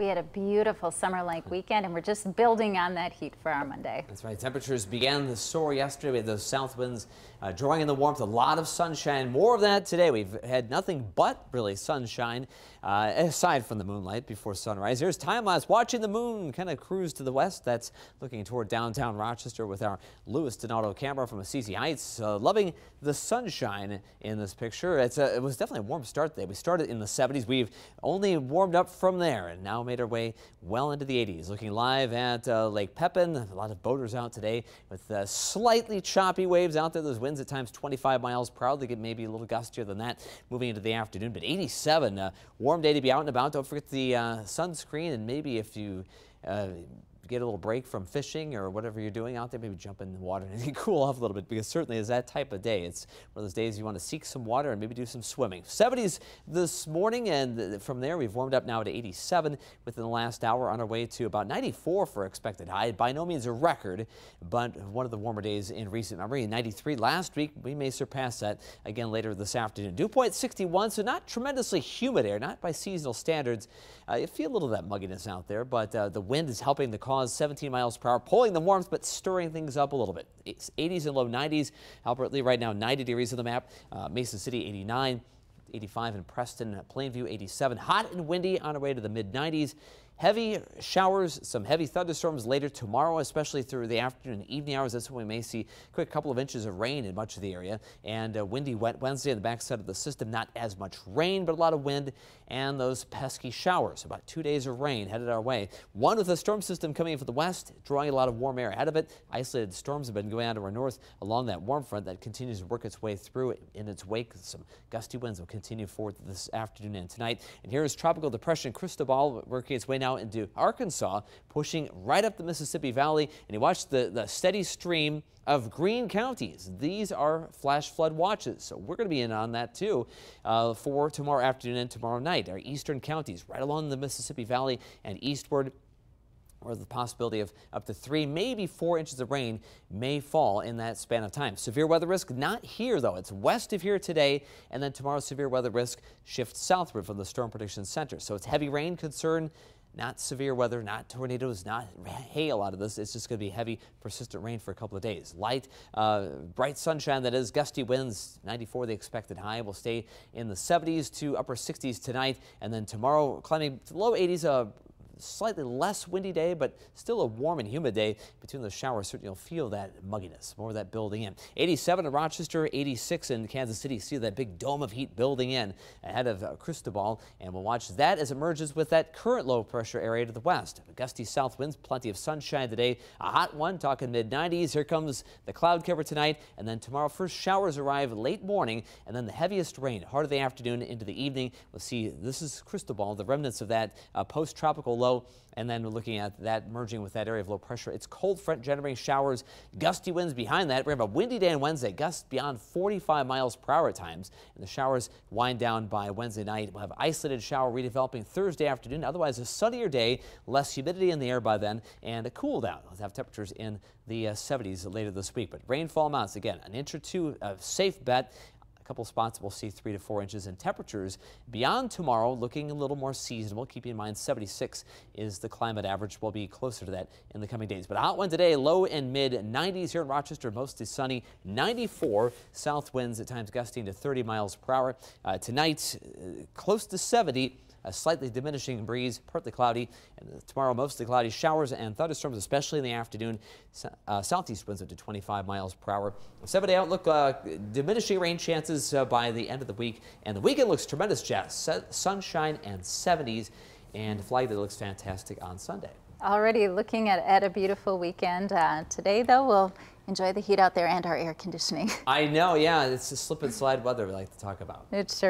We had a beautiful summer-like weekend, and we're just building on that heat for our Monday. That's right. Temperatures began to soar yesterday with those south winds uh, drawing in the warmth, a lot of sunshine. More of that today. We've had nothing but really sunshine, uh, aside from the moonlight before sunrise. Here's time-lapse watching the moon kind of cruise to the west. That's looking toward downtown Rochester with our Lewis Donato camera from Assisi Heights. Uh, loving the sunshine in this picture. A, it was definitely a warm start today. We started in the 70s. We've only warmed up from there, and now made our way well into the 80s. Looking live at uh, Lake Pepin, a lot of boaters out today with uh, slightly choppy waves out there. Those winds at times 25 miles per hour. They get maybe a little gustier than that moving into the afternoon, but 87, uh, warm day to be out and about. Don't forget the uh, sunscreen and maybe if you uh, get a little break from fishing or whatever you're doing out there, maybe jump in the water and cool off a little bit because certainly is that type of day. It's one of those days you want to seek some water and maybe do some swimming. 70s this morning and from there we've warmed up now to 87 within the last hour on our way to about 94 for expected high. By no means a record, but one of the warmer days in recent memory. 93 last week, we may surpass that again later this afternoon. Dew point 61, so not tremendously humid air, not by seasonal standards. Uh, you feel a little of that mugginess out there, but uh, the wind is helping the cause Laws 17 miles per hour, pulling the warmth but stirring things up a little bit. It's 80s and low 90s. Albert Lee right now 90 degrees of the map. Uh, Mason City 89. 85 in Preston, Plainview 87. Hot and windy on our way to the mid 90s. Heavy showers, some heavy thunderstorms later tomorrow, especially through the afternoon and evening hours. That's when we may see a quick couple of inches of rain in much of the area. And a uh, windy, wet Wednesday on the backside of the system. Not as much rain, but a lot of wind and those pesky showers. About two days of rain headed our way. One with a storm system coming in from the west, drawing a lot of warm air out of it. Isolated storms have been going out to our north along that warm front that continues to work its way through in its wake. Some gusty winds will continue forward this afternoon and tonight. And here is Tropical Depression Cristobal working its way now now into Arkansas, pushing right up the Mississippi Valley. And you watch the, the steady stream of green counties. These are flash flood watches, so we're going to be in on that too uh, for tomorrow afternoon and tomorrow night. Our eastern counties right along the Mississippi Valley and eastward or the possibility of up to three, maybe four inches of rain may fall in that span of time. Severe weather risk not here, though. It's west of here today, and then tomorrow severe weather risk shifts southward from the Storm Prediction Center. So it's heavy rain concern not severe weather, not tornadoes, not hail out of this. It's just going to be heavy, persistent rain for a couple of days. Light, uh, bright sunshine that is, gusty winds, 94 the expected high. will stay in the 70s to upper 60s tonight, and then tomorrow climbing to low 80s, uh, slightly less windy day, but still a warm and humid day. Between those showers, certainly you'll feel that mugginess, more of that building in. 87 in Rochester, 86 in Kansas City. See that big dome of heat building in ahead of uh, Cristobal, and we'll watch that as it merges with that current low pressure area to the west. Gusty south winds, plenty of sunshine today. A hot one, talking mid 90s. Here comes the cloud cover tonight, and then tomorrow first showers arrive late morning, and then the heaviest rain, heart of the afternoon into the evening. We'll see this is Cristobal, the remnants of that uh, post-tropical low low. And then looking at that merging with that area of low pressure, it's cold front generating showers, gusty winds behind that. We have a windy day on Wednesday, gusts beyond 45 miles per hour at times. And the showers wind down by Wednesday night. We'll have isolated shower redeveloping Thursday afternoon. Otherwise, a sunnier day, less humidity in the air by then, and a cool down. We'll have temperatures in the uh, 70s later this week. But rainfall amounts, again, an inch or two, a safe bet couple spots will see three to four inches in temperatures. Beyond tomorrow, looking a little more seasonable. Keeping in mind 76 is the climate average. We'll be closer to that in the coming days. But hot one today, low and mid 90s here in Rochester, mostly sunny. 94 south winds at times gusting to 30 miles per hour. Uh, tonight, uh, close to 70 a slightly diminishing breeze, partly cloudy, and tomorrow mostly cloudy showers and thunderstorms, especially in the afternoon. Uh, southeast winds up to 25 miles per hour. Seven day outlook, uh, diminishing rain chances uh, by the end of the week, and the weekend looks tremendous, Jess. Sunshine and 70s, and flag that looks fantastic on Sunday. Already looking at, at a beautiful weekend. Uh, today, though, we'll enjoy the heat out there and our air conditioning. I know, yeah, it's the slip and slide weather we like to talk about. It sure